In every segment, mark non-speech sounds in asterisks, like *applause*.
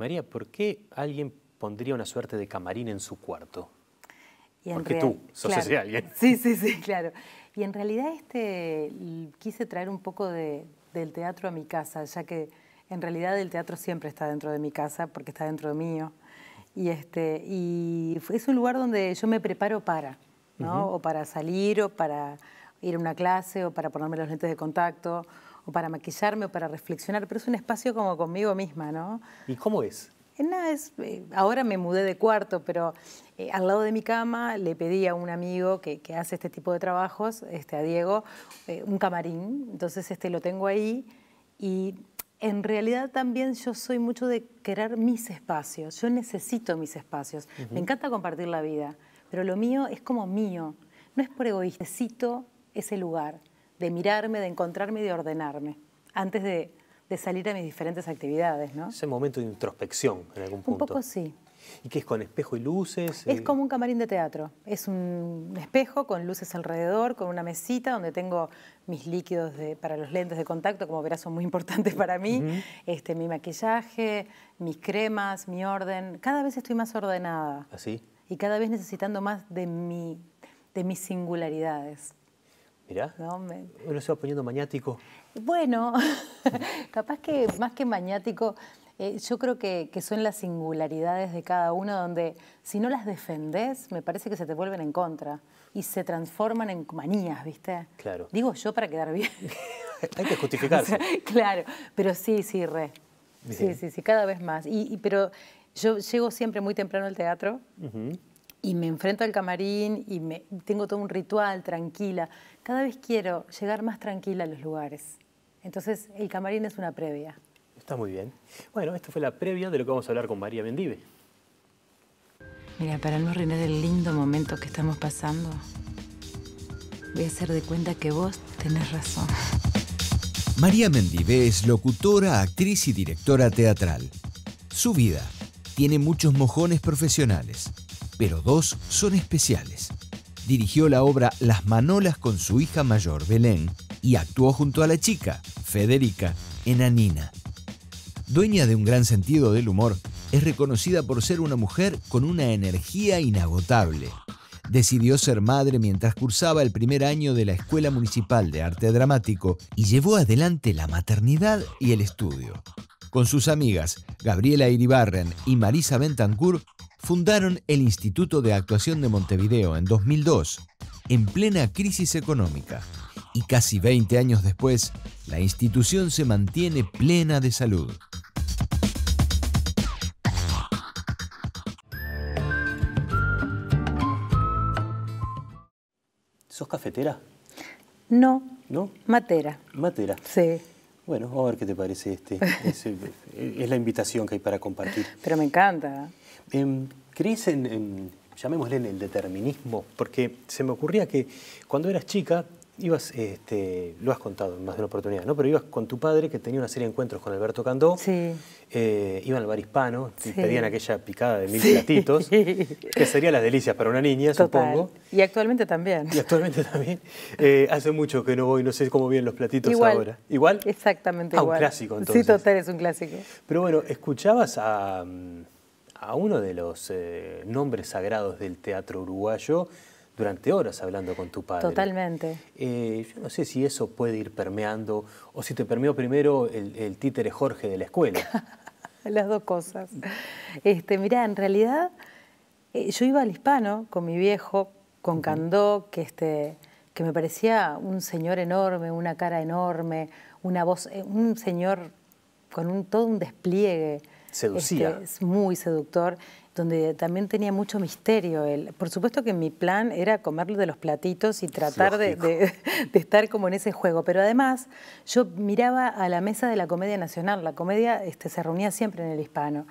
María, ¿por qué alguien pondría una suerte de camarín en su cuarto? Porque tú sos claro. alguien. *laughs* Sí, sí, sí, claro. Y en realidad este, quise traer un poco del teatro a mi casa, ya que en realidad el teatro siempre está dentro de mi casa porque está dentro mío. Y, este, y es un lugar donde yo me preparo para, ¿no? O para salir, o para ir a una clase, o para ponerme los lentes de contacto, o para maquillarme o para reflexionar, pero es un espacio como conmigo misma, ¿no? ¿Y cómo es? Eh, nada, es, eh, ahora me mudé de cuarto, pero eh, al lado de mi cama le pedí a un amigo que, hace este tipo de trabajos, este, a Diego, un camarín. Entonces este, lo tengo ahí y en realidad también yo soy mucho de querer mis espacios. Yo necesito mis espacios. Me encanta compartir la vida, pero lo mío es como mío. No es por egoísta, necesito ese lugar de mirarme, de encontrarme y de ordenarme, antes de, salir a mis diferentes actividades. ¿no? Ese momento de introspección en algún punto. Un poco sí. ¿Y qué es con espejo y luces? Es eh, como un camarín de teatro. Es un espejo con luces alrededor, con una mesita donde tengo mis líquidos de, para los lentes de contacto, como verás son muy *laughs* importantes para mí, este, mi maquillaje, mis cremas, mi orden. Cada vez estoy más ordenada. ¿Así? ¿Ah, y cada vez necesitando más de, mi, de mis singularidades. Mirá. Uno se va poniendo maniático. Bueno, *laughs* capaz que más que maniático, eh, yo creo que, son las singularidades de cada uno donde si no las defendés, me parece que se te vuelven en contra y se transforman en manías, ¿viste? Claro. Digo yo para quedar bien. *laughs* Hay que justificarse. *laughs* claro, pero sí, sí, re. Sí, sí, sí, cada vez más. Y, pero yo llego siempre muy temprano al teatro y me enfrento al camarín y me, tengo todo un ritual tranquila cada vez quiero llegar más tranquila a los lugares. Entonces, el camarín es una previa. Está muy bien. Bueno, esta fue la previa de lo que vamos a hablar con María Mendive. Mira, para no arruinar el lindo momento que estamos pasando, voy a hacer de cuenta que vos tenés razón. María Mendive es locutora, actriz y directora teatral. Su vida tiene muchos mojones profesionales, pero dos son especiales dirigió la obra Las Manolas con su hija mayor, Belén, y actuó junto a la chica, Federica, en Anina. Dueña de un gran sentido del humor, es reconocida por ser una mujer con una energía inagotable. Decidió ser madre mientras cursaba el primer año de la Escuela Municipal de Arte Dramático y llevó adelante la maternidad y el estudio. Con sus amigas Gabriela Iribarren y Marisa Bentancur fundaron el Instituto de Actuación de Montevideo en 2002, en plena crisis económica, y casi 20 años después, la institución se mantiene plena de salud. ¿Sos cafetera? No. ¿No? Matera. Matera. Sí. Bueno, a ver qué te parece este. *laughs* es la invitación que hay para compartir. Pero me encanta. Em, ¿Crees en, llamémosle en el determinismo? Porque se me ocurría que cuando eras chica, ibas, este, lo has contado en más de una oportunidad, ¿no? Pero ibas con tu padre que tenía una serie de encuentros con Alberto Candó. Sí. Eh, iban al bar hispano pedían aquella picada de mil platitos, *laughs* que sería las delicias para una niña, supongo. Y actualmente también. Y actualmente también. Eh, hace mucho que no voy, no sé cómo vienen los platitos ahora. ¿Igual? Exactamente ah, un clásico entonces. Sí, total, es un clásico. Pero bueno, escuchabas a... Mm, a uno de los eh, nombres sagrados del teatro uruguayo durante horas hablando con tu padre. Totalmente. Eh, yo no sé si eso puede ir permeando o si te permeó primero el, títere Jorge de la escuela. *laughs* Las dos cosas. Este, mirá, en realidad eh, yo iba al hispano con mi viejo, con Candó, que, este, que me parecía un señor enorme, una cara enorme, una voz, un señor con un, todo un despliegue es muy seductor, donde también tenía mucho misterio. Él. Por supuesto que mi plan era comerlo de los platitos y tratar de, estar como en ese juego. Pero además, yo miraba a la mesa de la Comedia Nacional. La comedia este, se reunía siempre en el hispano.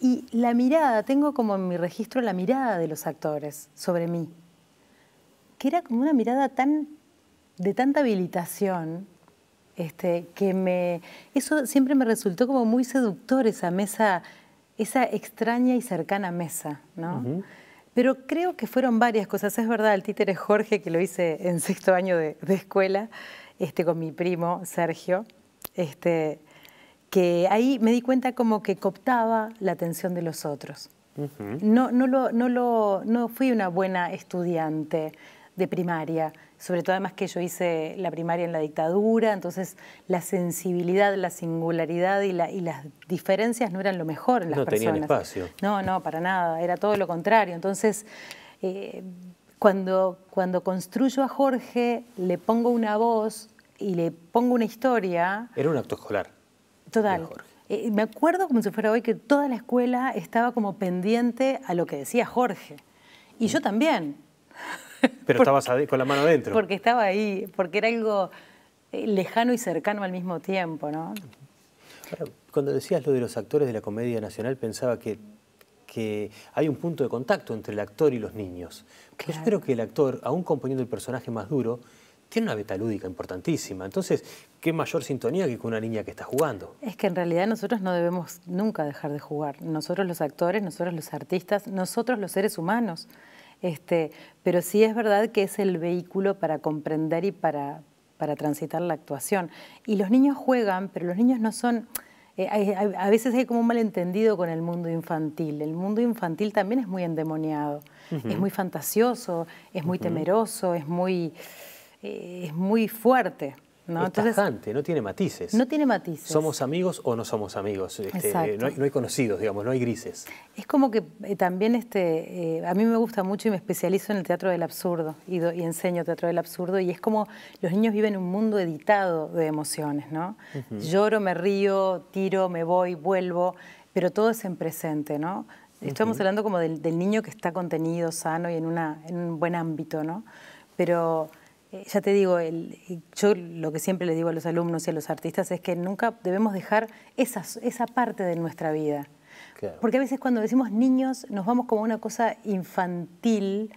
Y la mirada, tengo como en mi registro la mirada de los actores sobre mí, que era como una mirada tan de tanta habilitación este, que eso siempre me resultó como muy seductor, esa mesa, esa extraña y cercana mesa, Pero creo que fueron varias cosas. Es verdad, el títere Jorge, que lo hice en sexto año de, escuela, este, con mi primo Sergio, este, que ahí me di cuenta como que cooptaba la atención de los otros. no fui una buena estudiante, de primaria, sobre todo además que yo hice la primaria en la dictadura, entonces la sensibilidad, la singularidad y, la, y las diferencias no eran lo mejor en las no personas. No espacio. No, no, para nada, era todo lo contrario. Entonces, eh, cuando, cuando construyo a Jorge, le pongo una voz y le pongo una historia... Era un acto escolar. Total. Eh, me acuerdo como si fuera hoy que toda la escuela estaba como pendiente a lo que decía Jorge. Y yo también. Pero estabas con la mano adentro. Porque estaba ahí, porque era algo eh, lejano y cercano al mismo tiempo, ¿no? cuando decías lo de los actores de la comedia nacional, pensaba que, hay un punto de contacto entre el actor y los niños. Yo creo que el actor, aún componiendo el personaje más duro, tiene una beta lúdica importantísima. Entonces, ¿qué mayor sintonía que con una niña que está jugando? Es que en realidad nosotros no debemos nunca dejar de jugar. Nosotros los actores, nosotros los artistas, nosotros los seres humanos. Este, pero sí es verdad que es el vehículo para comprender y para, transitar la actuación. Y los niños juegan, pero los niños no son... Eh, a veces hay como un malentendido con el mundo infantil. El mundo infantil también es muy endemoniado, es muy fantasioso, es muy temeroso, es muy, eh, es muy fuerte. ¿no? tajante, no tiene matices. No tiene matices. Somos amigos o no somos amigos. Este, no, hay, conocidos, digamos, no hay grises. Es como que eh, también este, eh, a mí me gusta mucho y me especializo en el teatro del absurdo y, enseño teatro del absurdo y es como los niños viven un mundo editado de emociones, ¿no? Lloro, me río, tiro, me voy, vuelvo, pero todo es en presente, ¿no? Estamos hablando como del, niño que está contenido, sano y en, en un buen ámbito, ¿no? Pero eh, ya te digo, yo lo que siempre le digo a los alumnos y a los artistas es que nunca debemos dejar esa parte de nuestra vida. Porque a veces cuando decimos niños nos vamos como una cosa infantil,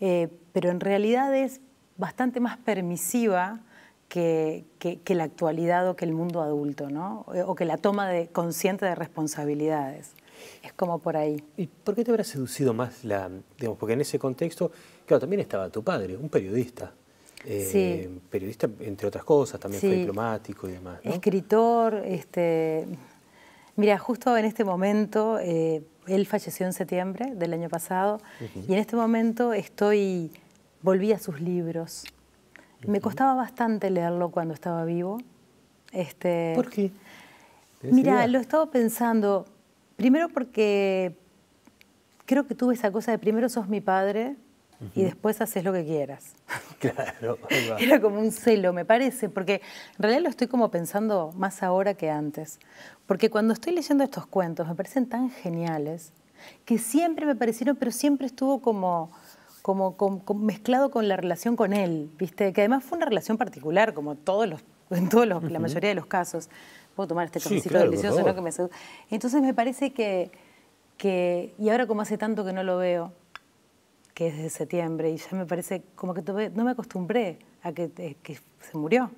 eh, pero en realidad es bastante más permisiva que, la actualidad o que el mundo adulto, eh, O que la toma consciente de responsabilidades. Es como por ahí. ¿Y por qué te habrá seducido más la, digamos, porque en ese contexto, claro, también estaba tu padre, un periodista, eh, periodista, entre otras cosas, también fue diplomático y demás. Escritor, este. Mira, justo en este momento, eh, él falleció en septiembre del año pasado, y en este momento estoy. volví a sus libros. Me costaba bastante leerlo cuando estaba vivo. Este, ¿Por qué? Mira, lo he estado pensando. Primero porque creo que tuve esa cosa de primero sos mi padre, y después haces lo que quieras. *laughs* Claro. Era como un celo, me parece, porque en realidad lo estoy como pensando más ahora que antes. Porque cuando estoy leyendo estos cuentos me parecen tan geniales que siempre me parecieron, pero siempre estuvo como... Como, mezclado con la relación con él, ¿viste? Que además fue una relación particular, como todos los, *laughs* en todos los, la mayoría de los casos. Puedo tomar este cafecito delicioso, ¿no? Entonces me parece que, y ahora como hace tanto que no lo veo, que es de septiembre, y ya me parece como que no me acostumbré a que, eh, se murió.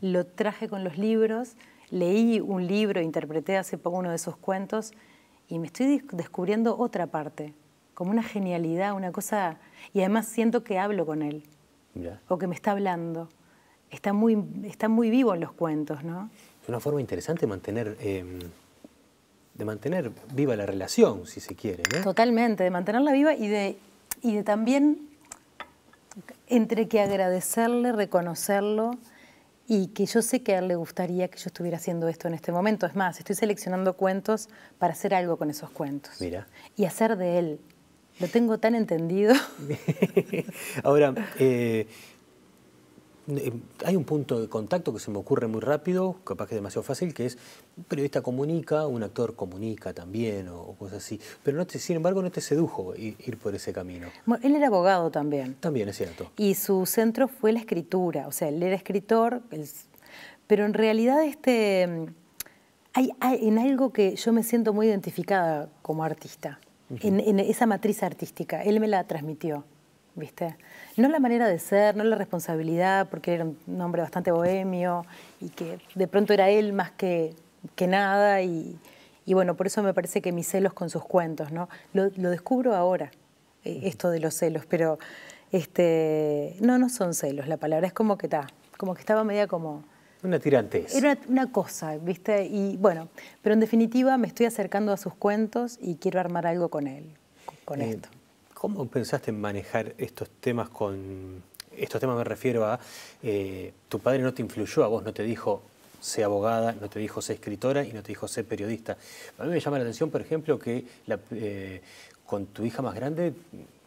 Lo traje con los libros, leí un libro, interpreté hace poco uno de esos cuentos, y me estoy descubriendo otra parte, como una genialidad, una cosa, y además siento que hablo con él, o que me está hablando. Está muy, está muy vivo en los cuentos, ¿no? Es una forma interesante de mantener... Em, de mantener viva la relación, si se quiere. Totalmente, de mantenerla viva y de y también entre que agradecerle, reconocerlo y que yo sé que a él le gustaría que yo estuviera haciendo esto en este momento. Es más, estoy seleccionando cuentos para hacer algo con esos cuentos. Mira. Y hacer de él. Lo tengo tan entendido. *laughs* Ahora, eh, eh, hay un punto de contacto que se me ocurre muy rápido, capaz que es demasiado fácil, que es un periodista comunica, un actor comunica también o, cosas así. Pero no sin embargo no te sedujo ir, por ese camino. él era abogado también. También es cierto. Y su centro fue la escritura, o sea, él era escritor, pero en realidad este, hay, en algo que yo me siento muy identificada como artista, en esa matriz artística, él me la transmitió. ¿viste? No la manera de ser, no la responsabilidad, porque era un hombre bastante bohemio y que de pronto era él más que, nada y, bueno, por eso me parece que mis celos con sus cuentos, ¿no? Lo, descubro ahora, eh, esto de los celos, pero este, no, no son celos la palabra, es como que está, como que estaba media como... Una tirantez. Era una, cosa, ¿viste? Y bueno, pero en definitiva me estoy acercando a sus cuentos y quiero armar algo con él, con, esto. ¿Cómo pensaste en manejar estos temas con... Estos temas me refiero a, eh, tu padre no te influyó, a vos no te dijo, sé abogada, no te dijo sé escritora y no te dijo sé periodista. A mí me llama la atención, por ejemplo, que eh, con tu hija más grande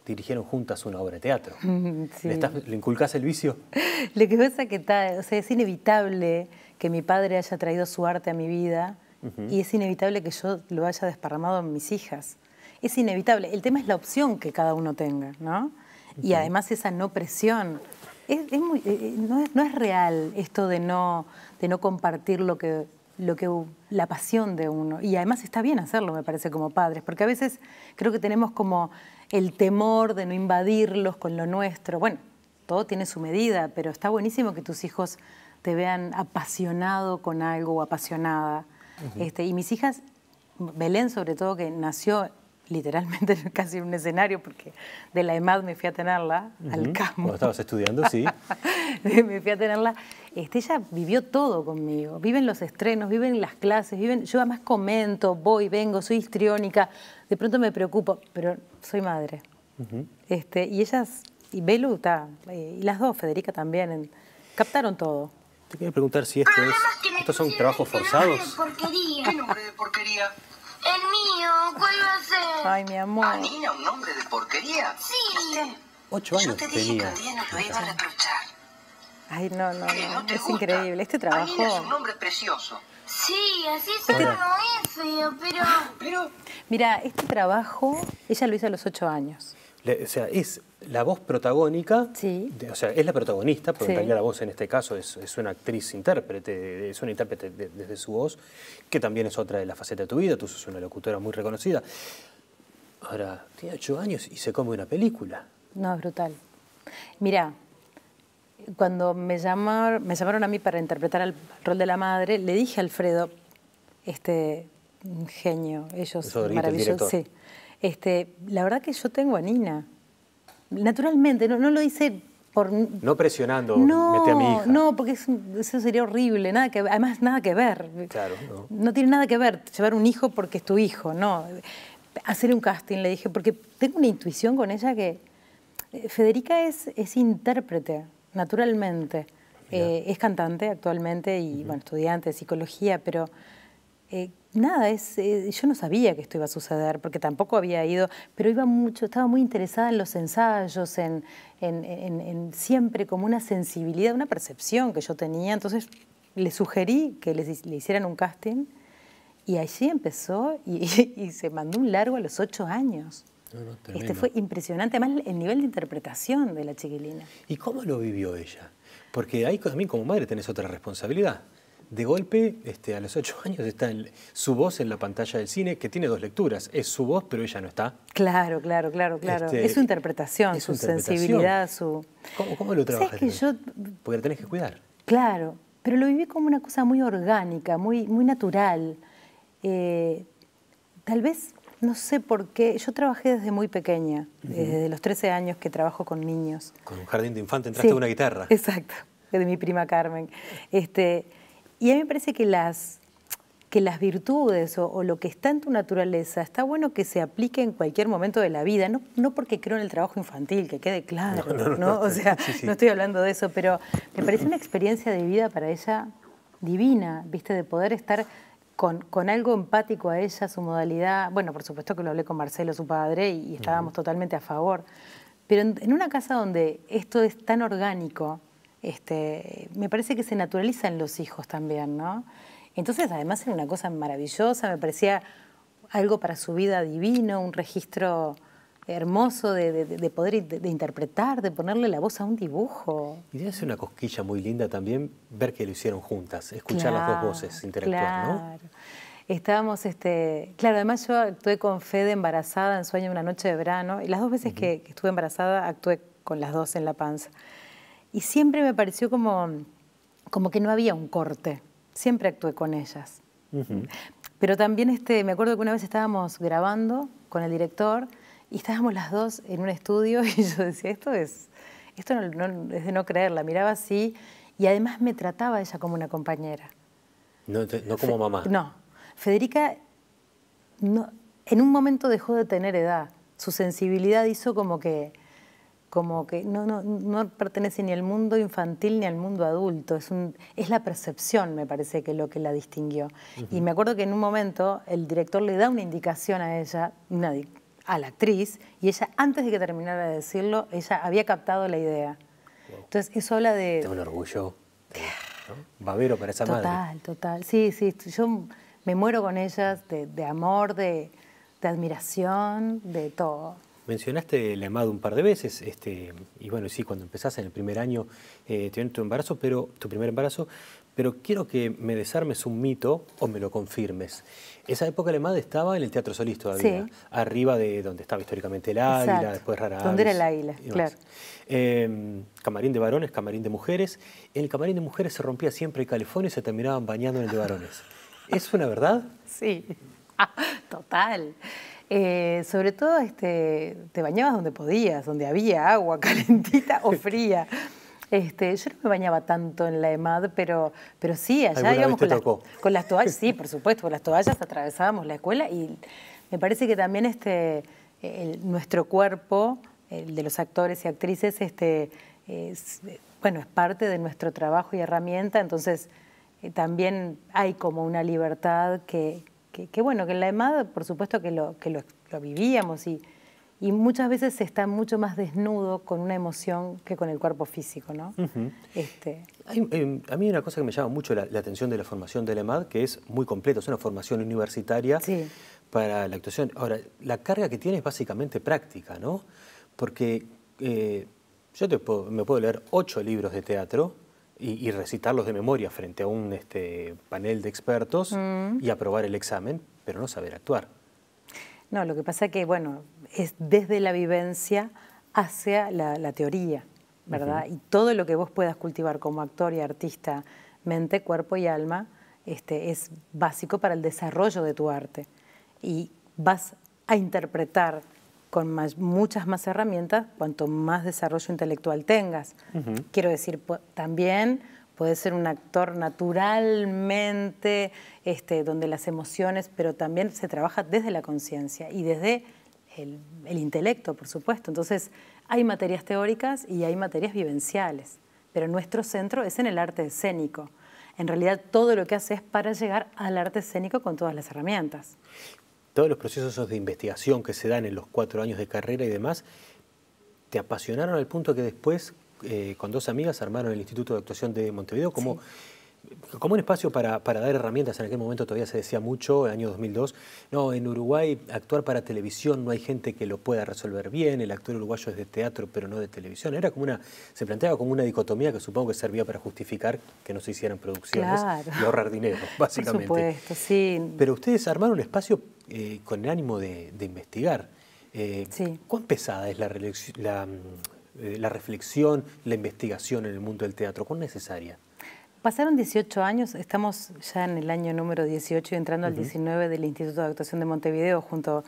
dirigieron juntas una obra de teatro. *laughs* ¿Le, estás, inculcás el vicio? *laughs* Lo que pasa que está, o sea, es inevitable que mi padre haya traído su arte a mi vida y es inevitable que yo lo haya desparramado en mis hijas es inevitable. El tema es la opción que cada uno tenga, ¿no? Y además esa no presión. Eh, eh, es, no, es, real esto de no, de no compartir lo que, lo que, la pasión de uno. Y además está bien hacerlo, me parece, como padres, porque a veces creo que tenemos como el temor de no invadirlos con lo nuestro. Bueno, todo tiene su medida, pero está buenísimo que tus hijos te vean apasionado con algo o apasionada. este, y mis hijas, Belén sobre todo, que nació literalmente *laughs* casi un escenario, porque de la EMAD me fui a tenerla al campo. Cuando estabas estudiando, sí. *laughs* me fui a tenerla. Este, ella vivió todo conmigo. Viven los estrenos, viven las clases, viven. Yo además comento, voy, vengo, soy histriónica. De pronto me preocupo, pero soy madre. este, y ellas, y Belu está, eh, y las dos, Federica también, captaron todo. Te quería preguntar si esto ah, es, estos son trabajos forzados. nombre de porquería? El mío, ¿cuál va a ser? Ay, mi amor. Ah, ¿A Nina, un nombre de porquería? Sí. Este, ocho años Yo te dije que un día lo iba a reprochar. Ay, no, no, no. es increíble. Este trabajo... Anina es un nombre precioso. Sí, así solo no es feo, pero... Ah, pero... Mira, este trabajo, ella lo hizo a los ocho años o sea, es la voz protagónica, o sea, es la protagonista, porque también la voz en este caso es, una actriz intérprete, es una intérprete desde su voz, que también es otra de las facetas de tu vida, tú sos una locutora muy reconocida. Ahora, tiene ocho años y se come una película. No, es brutal. Mira, cuando me llamaron, me llamaron a mí para interpretar el rol de la madre, le dije a Alfredo, este genio, ellos maravillosos, este, la verdad que yo tengo a Nina. Naturalmente, no, no lo hice por... No presionando, no, a mi hija. No, porque eso, sería horrible, nada que, además nada que ver. Claro, no. tiene nada que ver llevar un hijo porque es tu hijo, no. Hacer un casting, le dije, porque tengo una intuición con ella que... Eh, Federica es, es intérprete, naturalmente. Eh, es cantante actualmente y, bueno, estudiante de psicología, pero eh, nada, es, eh, yo no sabía que esto iba a suceder, porque tampoco había ido, pero iba mucho, estaba muy interesada en los ensayos, en, en, siempre como una sensibilidad, una percepción que yo tenía. Entonces le sugerí que le hicieran un casting y allí empezó *laughs* y, se mandó un largo a los ocho años. este fue impresionante, además el nivel de interpretación de la chiquilina. ¿Y cómo lo vivió ella? Porque ahí también como madre tenés otra responsabilidad de golpe, este, a los ocho *laughs* años, está su voz en la pantalla del cine, que tiene dos lecturas. Es su voz, pero ella no está. Claro, claro, claro, claro. Este, es su interpretación, su, sensibilidad, su... ¿Cómo, lo trabajaste? Porque la tenés que cuidar. Claro, pero lo viví como una cosa muy orgánica, muy, muy natural. Eh, tal vez, no sé por qué, yo trabajé desde muy pequeña, desde los 13 años que trabajo con niños. Con un jardín de infante entraste una guitarra. Exacto, de mi prima Carmen. Este, y a mí me parece que las, que las virtudes o, lo que está en tu naturaleza está bueno que se aplique en cualquier momento de la vida, no, no porque creo en el trabajo infantil, que quede claro, ¿no? o sea, no estoy hablando de eso, pero me parece una experiencia de vida para ella divina, ¿viste? De poder estar con, con, algo empático a ella, su modalidad. Bueno, por supuesto que lo hablé con Marcelo, su padre, y, estábamos totalmente a favor. Pero en, una casa donde esto es tan orgánico, este, me parece que se naturalizan los hijos también, ¿no? Entonces, además, era una cosa maravillosa, me parecía algo para su vida divino, un registro hermoso de, poder de, interpretar, de ponerle la voz a un dibujo. Y debe ser una cosquilla muy linda también ver que lo hicieron juntas, escuchar las dos voces, interactuar, claro. Estábamos, este, claro, además yo actué con Fede embarazada en Sueño una noche de verano, y las dos veces que estuve embarazada actué con las dos en la panza y siempre me pareció como, como que no había un corte. Siempre actué con ellas. Pero también este, me acuerdo que una vez estábamos grabando con el director y estábamos las dos en un estudio *laughs* y yo decía, esto es, esto es de no creerla. miraba así y además me trataba ella como una compañera. No, como mamá. no, Federica no, en un momento dejó de tener edad, su sensibilidad hizo como que como que no, no, no, pertenece ni al mundo infantil ni al mundo adulto, es, un, es la percepción, me parece, que lo que la distinguió. Y me acuerdo que en un momento el director le da una indicación a ella, a la actriz, y ella, antes de que terminara de decirlo, ella había captado la idea. Entonces, eso habla de... Tengo un orgullo. ¿no? Babero para esa madre. Total, total. Sí, sí, yo me muero con ellas de, de amor, de, de admiración, de todo. Mencionaste la EMAD un par de veces, este, y bueno, sí, cuando empezás en el primer año eh, tu embarazo, pero tu primer embarazo, pero quiero que me desarmes un mito o me lo confirmes. Esa época la EMAD estaba en el Teatro Solís todavía, arriba de donde estaba históricamente el Águila, después Rara ¿Dónde era el Águila? Claro. Em, camarín de varones, camarín de mujeres. En el camarín de mujeres se rompía siempre el calefón y se terminaban bañando en el de varones. ¿Es una verdad? Sí, *laughs* total. Eh, sobre todo este, te bañabas donde podías, donde había agua *laughs* calentita o fría. Este, yo no me bañaba tanto en la EMAD, pero, pero sí, allá íbamos con las, toallas, sí, por supuesto, con las toallas atravesábamos la escuela y me parece que también este, nuestro cuerpo, el de los actores y actrices, este, es, bueno, es parte de nuestro trabajo y herramienta, entonces eh, también hay como una libertad que, que, bueno, que en la EMAD por supuesto que lo, vivíamos y, muchas veces se está mucho más desnudo con una emoción que con el cuerpo físico, ¿no? Este, eh, a mí una cosa que me llama mucho la, atención de la formación de la EMAD, que es muy completa, es una formación universitaria para la actuación. Ahora, la carga que tiene es básicamente práctica, ¿no? Porque eh, yo me puedo leer ocho libros de teatro, y, recitarlos de memoria frente a un este, panel de expertos mm. y aprobar el examen, pero no saber actuar. No, lo que pasa es que, bueno, es desde la vivencia hacia la, teoría, ¿verdad? Y todo lo que vos puedas cultivar como actor y artista, mente, cuerpo y alma, este, es básico para el desarrollo de tu arte. Y vas a interpretar con muchas más herramientas cuanto más desarrollo intelectual tengas. Quiero decir, también puedes ser un actor naturalmente, este, donde las emociones, pero también se trabaja desde la conciencia y desde el, el, intelecto, por supuesto. Entonces, hay materias teóricas y hay materias vivenciales, pero nuestro centro es en el arte escénico. En realidad, todo lo que hace es para llegar al arte escénico con todas las herramientas todos los procesos de investigación que se dan en los cuatro años de carrera y demás, te apasionaron al punto que después, eh, con dos amigas, armaron el Instituto de Actuación de Montevideo como como un espacio para, dar herramientas, en aquel momento todavía se decía mucho, el año 2002, no, en Uruguay actuar para televisión no hay gente que lo pueda resolver bien, el actor uruguayo es de teatro pero no de televisión, era como una, se planteaba como una dicotomía que supongo que servía para justificar que no se hicieran producciones y ahorrar dinero, *laughs* básicamente. Pero ustedes armaron un espacio eh, con el ánimo de, investigar. Eh, ¿Cuán pesada es la, mm, eh, la reflexión, la investigación en el mundo del teatro? ¿Cuán necesaria? Pasaron 18 años, estamos ya en el año número 18 y entrando al 19 del Instituto de Actuación de Montevideo junto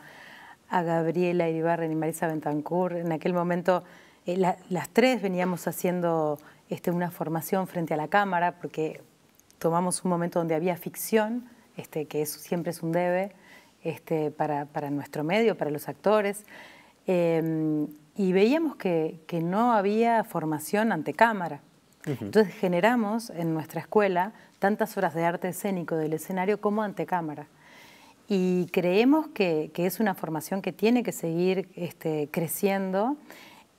a Gabriela Iribarren y Marisa Bentancur. En aquel momento eh, las tres veníamos haciendo este, una formación frente a la cámara porque tomamos un momento donde había ficción, este, que siempre es un debe este, para, nuestro medio, para los actores. Em, y veíamos que no había formación ante cámara. Entonces generamos en nuestra escuela tantas horas de arte escénico del escenario como antecámara. Y creemos que, es una formación que tiene que seguir este, creciendo.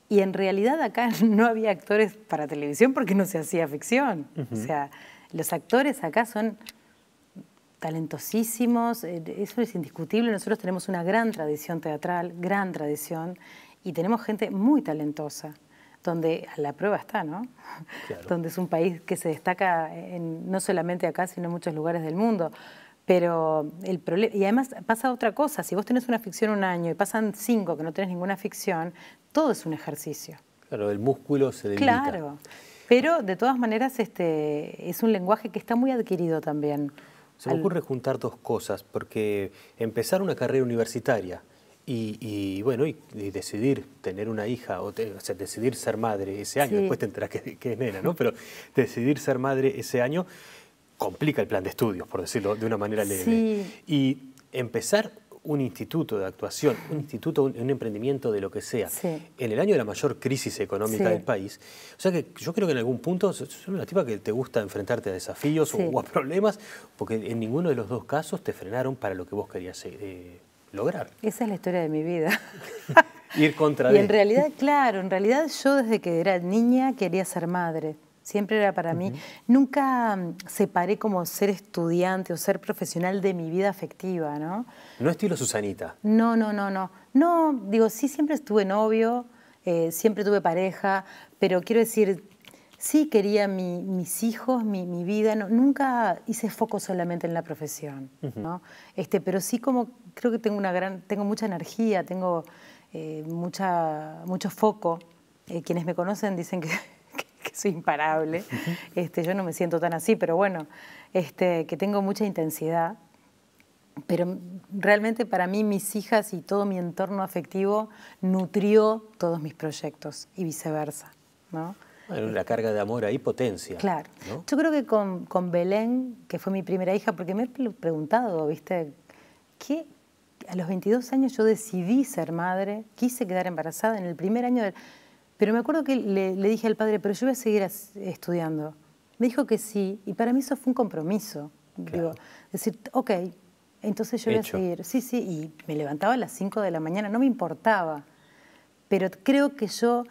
Y en realidad acá *laughs* no había actores para televisión porque no se hacía ficción. O sea, los actores acá son talentosísimos, eh, eso es indiscutible. Nosotros tenemos una gran tradición teatral, gran tradición, y tenemos gente muy talentosa donde la prueba está, ¿no? donde es un país que se destaca no solamente acá, sino en muchos lugares del mundo. Pero el problema, y además pasa otra cosa, si vos tenés una ficción un año y pasan cinco que no tenés ninguna ficción, todo es un ejercicio. Claro, el músculo se debilita. Claro, pero de todas maneras este, es un lenguaje que está muy adquirido también. Se me ocurre juntar dos cosas, porque empezar una carrera universitaria, y, bueno, y, decidir tener una hija, o, sea, decidir ser madre ese año, después te enteras que, es nena, ¿no? Pero decidir ser madre ese año complica el plan de estudios, por decirlo de una manera leve. Y empezar un instituto de actuación, un instituto, un, emprendimiento de lo que sea, en el año de la mayor crisis económica del país. O sea que yo creo que en algún punto, es una tipa que te gusta enfrentarte a desafíos o, a problemas, porque en ninguno de los dos casos te frenaron para lo que vos querías eh, lograr. Esa es la historia de mi vida. *laughs* Ir contra *laughs* Y en realidad, claro, en realidad yo desde que era niña quería ser madre. Siempre era para mí. Nunca mm, separé como ser estudiante o ser profesional de mi vida afectiva, ¿no? No estilo Susanita. No, no, no, no. No, digo, sí, siempre estuve novio, eh, siempre tuve pareja, pero quiero decir, sí quería mis hijos, mi, vida, nunca hice foco solamente en la profesión, ¿no? este, pero sí como creo que tengo, una gran, tengo mucha energía, tengo eh, mucha, mucho foco. Eh, quienes me conocen dicen que, *laughs* soy imparable, este, yo no me siento tan así, pero bueno, este, que tengo mucha intensidad. Pero realmente para mí mis hijas y todo mi entorno afectivo nutrió todos mis proyectos y viceversa. ¿no? Una carga de amor ahí potencia. Claro. Yo creo que con, Belén, que fue mi primera hija, porque me he preguntado, ¿viste? ¿Qué? A los 22 años yo decidí ser madre, quise quedar embarazada en el primer año. Pero me acuerdo que le, dije al padre, pero yo voy a seguir estudiando. Me dijo que sí, y para mí eso fue un compromiso. Digo, decir, ok, entonces yo voy a seguir. Sí, sí, y me levantaba a las 5 de la mañana, no me importaba. Pero creo que yo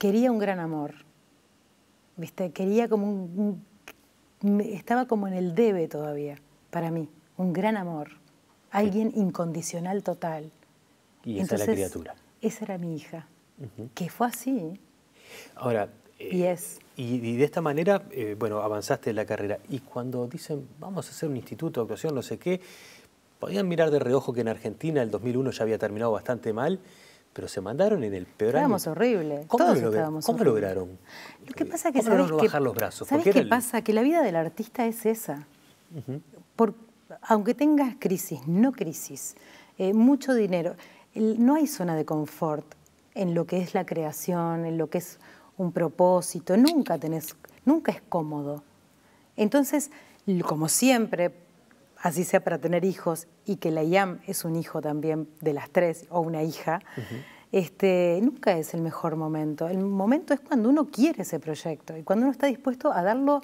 quería un gran amor, ¿viste? Quería como Estaba como en el debe todavía, para mí, un gran amor, alguien incondicional total. Y esa la criatura. Esa era mi hija, que fue así. Ahora... y eh, es. Y, de esta manera, eh, bueno, avanzaste en la carrera. Y cuando dicen, vamos a hacer un instituto de actuación, no sé qué, podían mirar de reojo que en Argentina el 2001 ya había terminado bastante mal pero se mandaron en el peor estábamos año. horrible. ¿Cómo, Todos lo, ¿cómo lograron? Lo que pasa que bajar los brazos? ¿Sabes qué pasa? Que la vida del artista es esa. Por, aunque tengas crisis, no crisis, eh, mucho dinero, no hay zona de confort en lo que es la creación, en lo que es un propósito, nunca tenés, nunca es cómodo. Entonces, como siempre, así sea para tener hijos, y que la IAM es un hijo también de las tres o una hija, este, nunca es el mejor momento. El momento es cuando uno quiere ese proyecto y cuando uno está dispuesto a darlo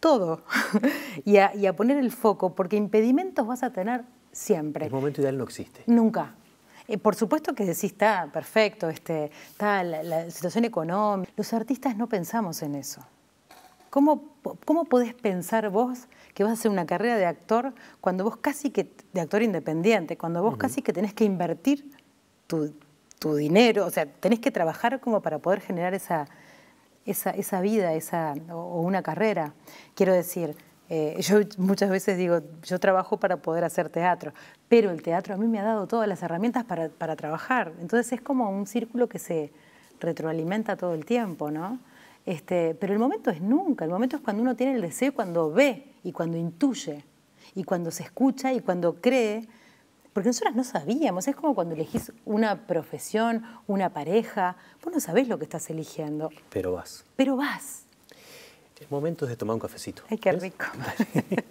todo *laughs* y, a, poner el foco, porque impedimentos vas a tener siempre. El momento ideal no existe. Nunca. Eh, por supuesto que decís, está perfecto, este, está la, la situación económica. Los artistas no pensamos en eso. ¿Cómo ¿Cómo podés pensar vos que vas a hacer una carrera de actor cuando vos casi que, de actor independiente, cuando vos casi que tenés que invertir tu, dinero, o sea, tenés que trabajar como para poder generar esa, vida o, una carrera? Quiero decir, eh, yo muchas veces digo, yo trabajo para poder hacer teatro, pero el teatro a mí me ha dado todas las herramientas para, para trabajar, entonces es como un círculo que se retroalimenta todo el tiempo, ¿no? Este, pero el momento es nunca, el momento es cuando uno tiene el deseo, cuando ve y cuando intuye y cuando se escucha y cuando cree, porque nosotras no sabíamos, es como cuando elegís una profesión, una pareja, vos no sabés lo que estás eligiendo. Pero vas. Pero vas. El momento es de tomar un cafecito. Ay, qué rico. *laughs*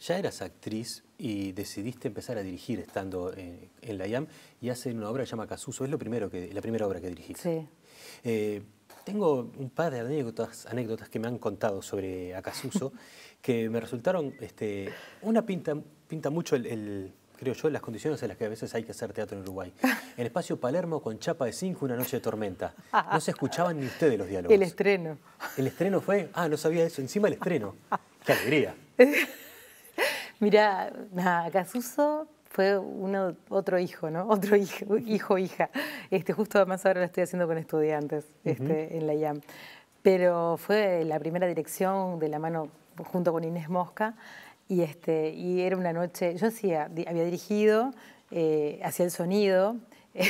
Ya eras actriz y decidiste empezar a dirigir estando eh, en, la IAM y hacen una obra que se llama Casuso. Es lo primero que, la primera obra que dirigiste. Sí. Eh, tengo un par de anécdotas, anécdotas que me han contado sobre Acasuso *laughs* que me resultaron, este, una pinta, pinta mucho el, creo yo, las condiciones en las que a veces hay que hacer teatro en Uruguay. *laughs* El espacio Palermo con Chapa de Cinco, una noche de tormenta. No se escuchaban ni ustedes los diálogos. El estreno. El estreno fue, ah, no sabía eso, encima el estreno. *laughs* Qué alegría. Mira, Casuso fue uno, otro hijo, ¿no? *laughs* Otro hijo, hijo, hija. Este, justo además ahora lo estoy haciendo con estudiantes este, en la IAM. Pero fue la primera dirección de la mano junto con Inés Mosca. Y, este, y era una noche, yo hacía, había dirigido, eh, hacía el sonido, *laughs* eh,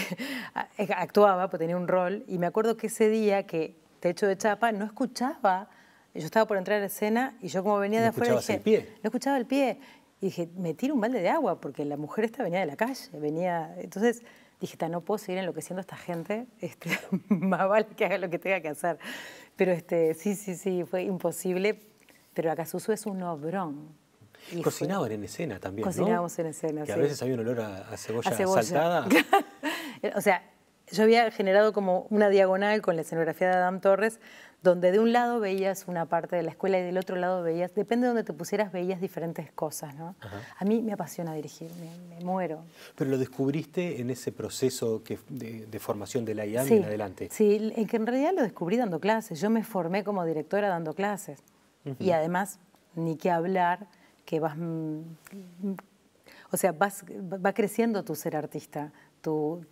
actuaba, pues tenía un rol. Y me acuerdo que ese día que Techo de Chapa no escuchaba yo estaba por entrar a la escena y yo como venía de afuera dije, el pie. no escuchaba el pie. Y dije, me tiro un balde de agua, porque la mujer esta venía de la calle, venía... Entonces dije, no puedo seguir enloqueciendo a esta gente, este, *laughs* más vale que haga lo que tenga que hacer. Pero este, sí, sí, sí, fue imposible, pero uso es un obrón. Y Cocinaban en escena también, Cocinábamos en escena, Que a veces había un olor a, cebolla, a cebolla, saltada. *laughs* o sea, yo había generado como una diagonal con la escenografía de Adam Torres, donde de un lado veías una parte de la escuela y del otro lado veías, depende de donde te pusieras, veías diferentes cosas, ¿no? A mí me apasiona dirigir, me, muero. Pero lo descubriste en ese proceso de, formación de la IAM en adelante. Sí, en que en realidad lo descubrí dando clases, yo me formé como directora dando clases y además ni qué hablar que vas... Mm, o sea, va creciendo tu ser artista,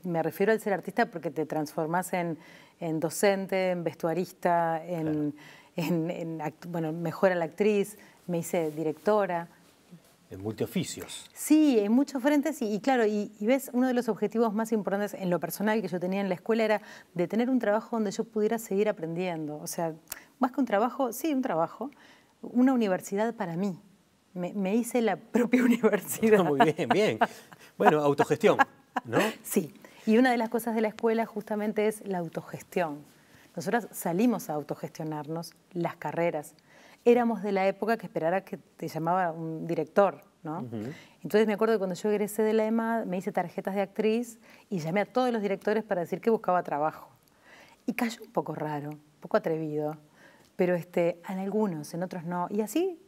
me refiero al ser artista porque te transformas en, docente, en vestuarista, en, en, mejora la actriz, me hice directora. En multioficios. Sí, en muchos frentes y, claro, y, ves, uno de los objetivos más importantes en lo personal que yo tenía en la escuela era de tener un trabajo donde yo pudiera seguir aprendiendo. O sea, más que un trabajo, sí, un trabajo, una universidad para mí. me hice la propia *laughs* universidad. Muy bien, bien. Bueno, autogestión. ¿No? *laughs* Sí. Y una de las cosas de la escuela justamente es la autogestión. Nosotras salimos a autogestionarnos las carreras. Éramos de la época que esperara que te llamaba un director, ¿no? Entonces me acuerdo que cuando yo egresé de la EMA me hice tarjetas de actriz y llamé a todos los directores para decir que buscaba trabajo. Y cayó un poco raro, un poco atrevido, pero este, en algunos, en otros no. Y así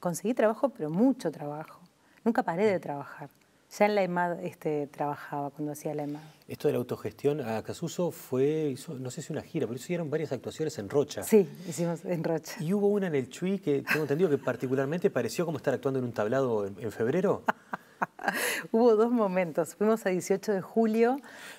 conseguí trabajo, pero mucho trabajo. Nunca paré de trabajar. Ya en la EMAD este, trabajaba cuando hacía la EMAD. Esto de la autogestión a Casuso fue, no sé si una gira, pero hicieron varias actuaciones en Rocha. Sí, hicimos en Rocha. Y hubo una en el Chuy que tengo entendido que particularmente pareció como estar actuando en un tablado en, febrero. *laughs* hubo dos momentos. Fuimos a 18 de julio.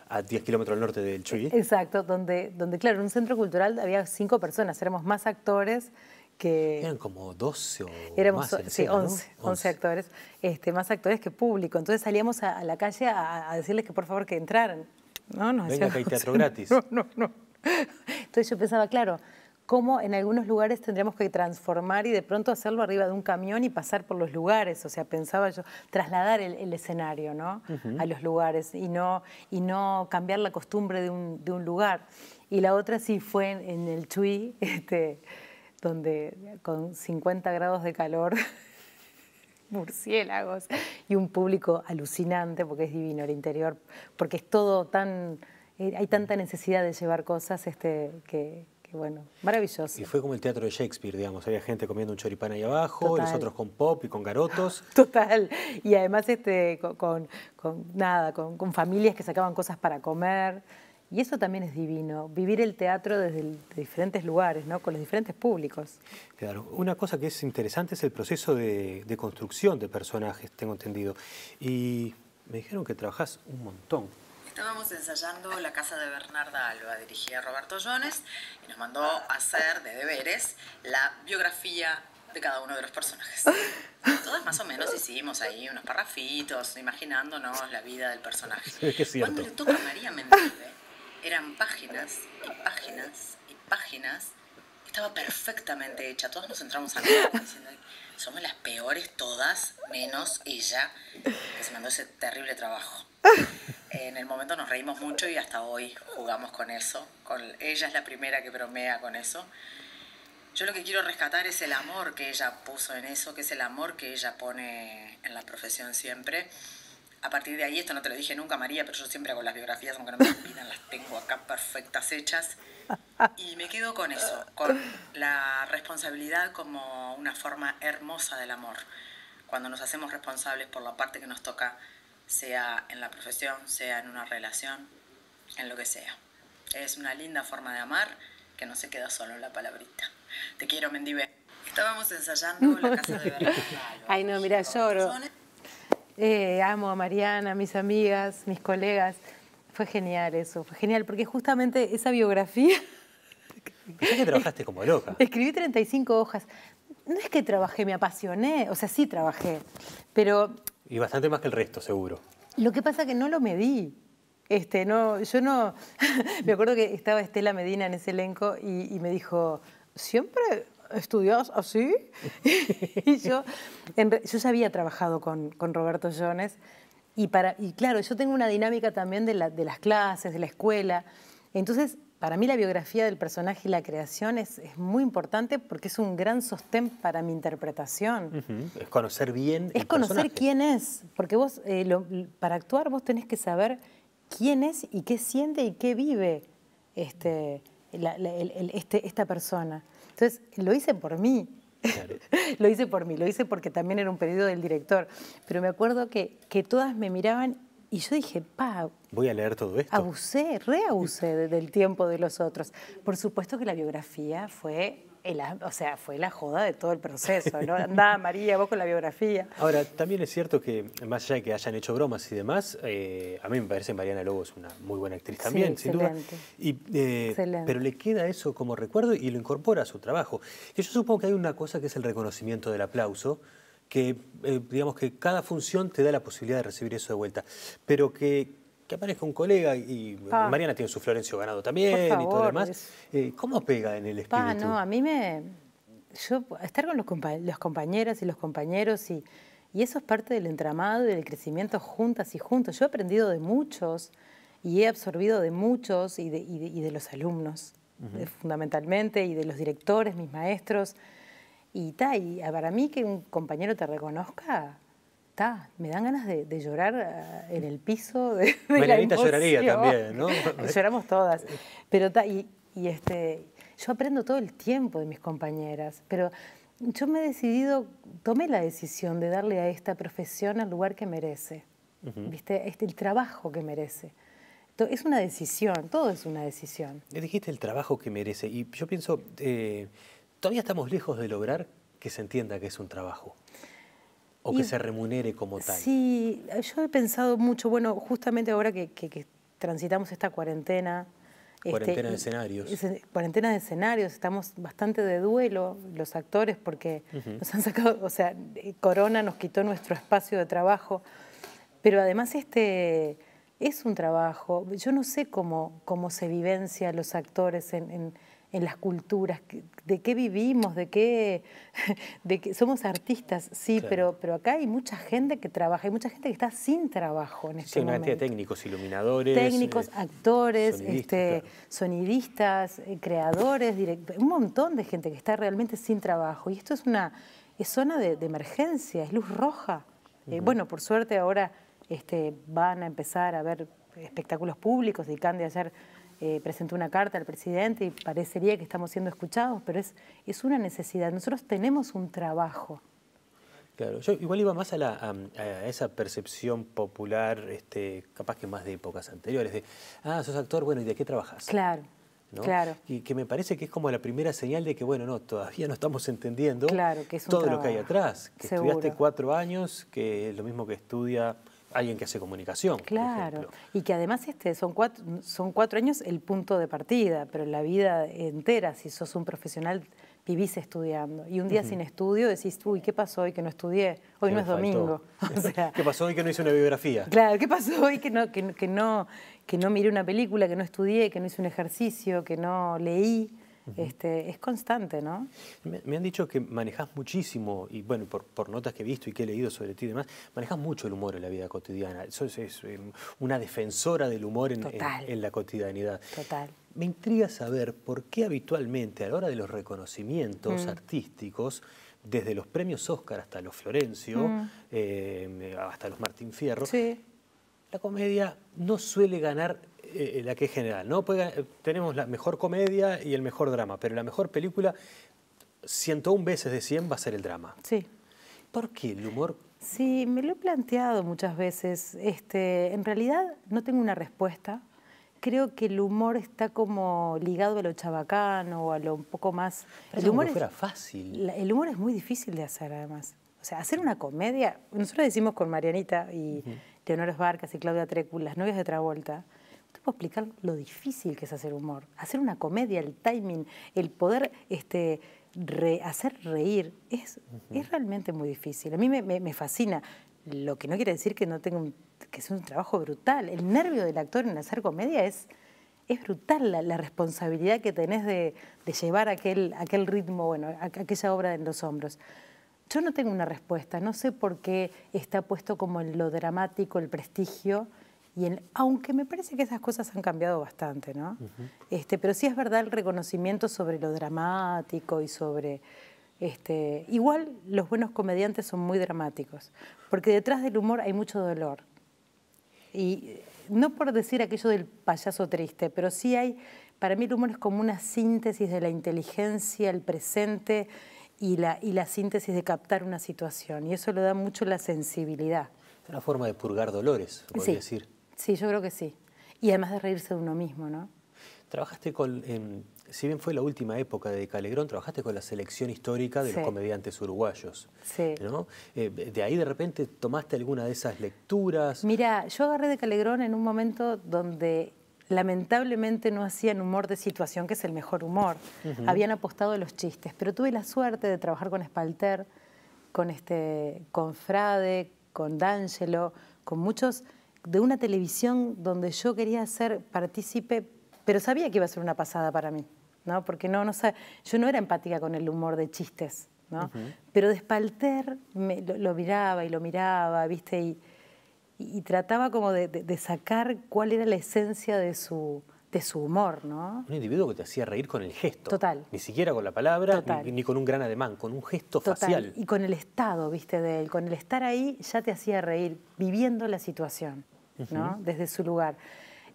A 10 kilómetros al norte del Chuy. Exacto, donde, donde, claro, en un centro cultural había cinco personas, éramos más actores. Eran como 12 o éramos, más. Sí, 11, actores, este, más actores que público. Entonces salíamos a, la calle a, decirles que por favor que entraran. No, Venga, que hay *laughs* teatro gratis. No, no, Entonces yo pensaba, claro, cómo en algunos lugares tendríamos que transformar y de pronto hacerlo arriba de un camión y pasar por los lugares. O sea, pensaba yo, trasladar el, escenario ¿no? a los lugares y no, y no cambiar la costumbre de un, lugar. Y la otra sí fue en, el Chuy, *laughs* este, donde con 50 grados de calor, *laughs* murciélagos y un público alucinante, porque es divino el interior, porque es todo tan, eh, hay tanta necesidad de llevar cosas este, que, bueno, maravilloso. Y fue como el teatro de Shakespeare, digamos, había gente comiendo un choripán ahí abajo, los nosotros con pop y con garotos. *laughs* Total, y además este, con, con, nada, con familias que sacaban cosas para comer. Y eso también es divino, vivir el teatro desde diferentes lugares, ¿no? con los diferentes públicos. Claro, una cosa que es interesante es el proceso de, construcción de personajes, tengo entendido. Y me dijeron que trabajás un montón. Estábamos ensayando La casa de Bernarda Alba, dirigida a Roberto Jones, y nos mandó a hacer de deberes la biografía de cada uno de los personajes. *laughs* Todas más o menos hicimos ahí unos parrafitos, imaginándonos la vida del personaje. *laughs* le toca María Mendive, eran páginas y páginas y páginas. Estaba perfectamente hecha. Todos nos entramos a *laughs* diciendo, somos las peores todas, menos ella, que se mandó ese terrible trabajo. *laughs* En el momento nos reímos mucho y hasta hoy jugamos con eso. Con, ella es la primera que bromea con eso. Yo lo que quiero rescatar es el amor que ella puso en eso, que es el amor que ella pone en la profesión siempre. A partir de ahí, esto no te lo dije nunca, María, pero yo siempre hago las biografías, aunque no me perfectas hechas. *laughs* Y me quedo con eso, con la responsabilidad como una forma hermosa del amor. Cuando nos hacemos responsables por la parte que nos toca, sea en la profesión, sea en una relación, en lo que sea. Es una linda forma de amar que no se queda solo en la palabrita. Te quiero, Mendive. Estábamos ensayando la casa de verdad Ay, no, mira, lloro. Eh, amo a Mariana, mis amigas, mis colegas. Fue genial eso, fue genial, porque justamente esa biografía... Pensé que trabajaste como loca. Escribí 35 hojas. No es que trabajé, me apasioné, o sea, sí trabajé, pero... Y bastante más que el resto, seguro. Lo que pasa es que no lo medí. Este, no, yo no... *laughs* me acuerdo que estaba Estela Medina en ese elenco y, me dijo, siempre estudias así? *laughs* y yo, yo ya había trabajado con, con Roberto Jones, y, para, y claro, yo tengo una dinámica también de, la, de las clases, de la escuela. Entonces, para mí la biografía del personaje y la creación es, es, muy importante porque es un gran sostén para mi interpretación. Es conocer bien. Es conocer quién es, porque vos, eh, para actuar vos tenés que saber quién es y qué siente y qué vive este, este, esta persona. Entonces, lo hice por mí, *laughs* lo hice por mí, lo hice porque también era un pedido del director. Pero me acuerdo que, que todas me miraban y yo dije, pa. Voy a leer todo esto. Abusé, reabusé del tiempo de los otros. Por supuesto que la biografía fue o sea, fue la joda de todo el proceso, ¿no? Andá, María, vos con la biografía. Ahora, también es cierto que, más allá de que hayan hecho bromas y demás, eh, a mí me parece Mariana Lobo es una muy buena actriz también, sin duda. Y, eh, pero le queda eso como recuerdo y lo incorpora a su trabajo. Y yo supongo que hay una cosa que es el reconocimiento del aplauso, que eh, digamos que cada función te da la posibilidad de recibir eso de vuelta, pero que que aparezca un colega y Mariana tiene su Florencio ganado también y todo lo demás. Eh, ¿Cómo pega en el espíritu? Ah, no, a mí me... Yo, estar con los, compa compañeras y los compañeros y, eso es parte del entramado y del crecimiento juntas y juntos. Yo he aprendido de muchos y he absorbido de muchos y de, los alumnos, eh, fundamentalmente, y de los directores, mis maestros. Y, ta, y para mí que un compañero te reconozca, me dan ganas de, llorar ah, en el piso. De, la lloraría también, ¿no? *laughs* Lloramos todas. Pero y, este, yo aprendo todo el tiempo de mis compañeras, pero yo me he decidido, tomé la decisión de darle a esta profesión el lugar que merece, ¿viste? Este, el trabajo que merece. Es una decisión, todo es una decisión. Le dijiste el trabajo que merece y yo pienso, eh, todavía estamos lejos de lograr que se entienda que es un trabajo o que se remunere como tal. Sí, yo he pensado mucho, bueno, justamente ahora que, transitamos esta cuarentena. Este, cuarentena de escenarios. cuarentena de escenarios, estamos bastante de duelo los actores porque nos han sacado, o sea, Corona nos quitó nuestro espacio de trabajo, pero además este es un trabajo, yo no sé cómo, cómo se vivencia los actores en en las culturas, de qué vivimos, de qué, *laughs* de que somos artistas, sí, pero, pero acá hay mucha gente que trabaja, hay mucha gente que está sin trabajo en este momento. Sí, una cantidad de técnicos, iluminadores. Técnicos, eh, actores, sonidistas, este, sonidistas eh, creadores, un montón de gente que está realmente sin trabajo. Y esto es una zona de, emergencia, es luz roja. Eh, bueno, por suerte ahora este, van a empezar a ver espectáculos públicos, de de ayer eh, presentó una carta al presidente y parecería que estamos siendo escuchados, pero es, es una necesidad. Nosotros tenemos un trabajo. Claro, yo igual iba más a, la, esa percepción popular, este, capaz que más de épocas anteriores, de, ah, sos actor, bueno, ¿y de qué trabajas? Claro. Claro. Y que me parece que es como la primera señal de que, bueno, no, todavía no estamos entendiendo todo lo que hay atrás. Que Seguro. estudiaste cuatro años, que es lo mismo que estudia alguien que hace comunicación. Claro, y que además este, son, cuatro, son cuatro años el punto de partida, pero la vida entera, si sos un profesional, vivís estudiando. Y un día sin estudio decís, uy, ¿qué pasó hoy que no estudié? Hoy no es domingo. *laughs* ¿Qué pasó hoy que no hice una biografía? Claro, ¿qué pasó hoy que no, no, que no miré una película, que no estudié, que no hice un ejercicio, que no leí? Este, es constante, ¿no? Me, han dicho que manejas muchísimo, y bueno, por, notas que he visto y que he leído sobre ti y demás, manejas mucho el humor en la vida cotidiana. Eso es, em, una defensora del humor en, la cotidianidad. Total. Me intriga saber por qué habitualmente a la hora de los reconocimientos mm. artísticos, desde los premios Oscar hasta los Florencio, mm. em, hasta los Martín Fierro, la comedia no suele ganar eh, la que es general, ¿no? tenemos la mejor comedia y el mejor drama, pero la mejor película, 101 veces de 100 va a ser el drama. Sí. ¿Por qué el humor? Sí, me lo he planteado muchas veces. Este, en realidad no tengo una respuesta. Creo que el humor está como ligado a lo chabacán o a lo un poco más... el humor fuera es, fácil. el humor es muy difícil de hacer además. O sea, hacer una comedia, nosotros decimos con Marianita y uh Barcas y Claudia Trecu las novias de Travolta, te puedo explicar lo difícil que es hacer humor, hacer una comedia, el timing, el poder este, hacer reír, es, realmente muy difícil. A mí me, fascina, lo que no quiere decir que no tenga que sea un trabajo brutal. El nervio del actor en hacer comedia es, es brutal la, responsabilidad que tenés de, llevar aquel, aquel ritmo, bueno, aquella obra en los hombros. Yo no tengo una respuesta, no sé por qué está puesto como lo dramático, el prestigio, y aunque me parece que esas cosas han cambiado bastante, ¿no? este, pero sí es verdad el reconocimiento sobre lo dramático y sobre... Este, igual los buenos comediantes son muy dramáticos, porque detrás del humor hay mucho dolor. Y no por decir aquello del payaso triste, pero sí hay, para mí el humor es como una síntesis de la inteligencia, el presente y la, y la síntesis de captar una situación. Y eso le da mucho la sensibilidad. Es una forma de purgar dolores, por sí. decir. Sí, yo creo que sí. Y además de reírse de uno mismo, ¿no? Trabajaste con, em, si bien fue la última época de Calegrón, trabajaste con la selección histórica de los comediantes uruguayos. Sí. ¿no? Eh, ¿De ahí de repente tomaste alguna de esas lecturas? Mira, yo agarré de Calegrón en un momento donde lamentablemente no hacían humor de situación, que es el mejor humor. Habían apostado los chistes, pero tuve la suerte de trabajar con Spalter, con, este, con Frade, con D'Angelo, con muchos de una televisión donde yo quería ser partícipe, pero sabía que iba a ser una pasada para mí, ¿no? Porque no, no yo no era empática con el humor de chistes, ¿no? Pero de me, lo, miraba y lo miraba, ¿viste? Y, y, trataba como de, sacar cuál era la esencia de su, de su humor, ¿no? Un individuo que te hacía reír con el gesto. Total. Ni siquiera con la palabra, ni, con un gran ademán, con un gesto Total. facial. Y con el estado, viste, de él. Con el estar ahí ya te hacía reír, viviendo la situación. Desde su lugar.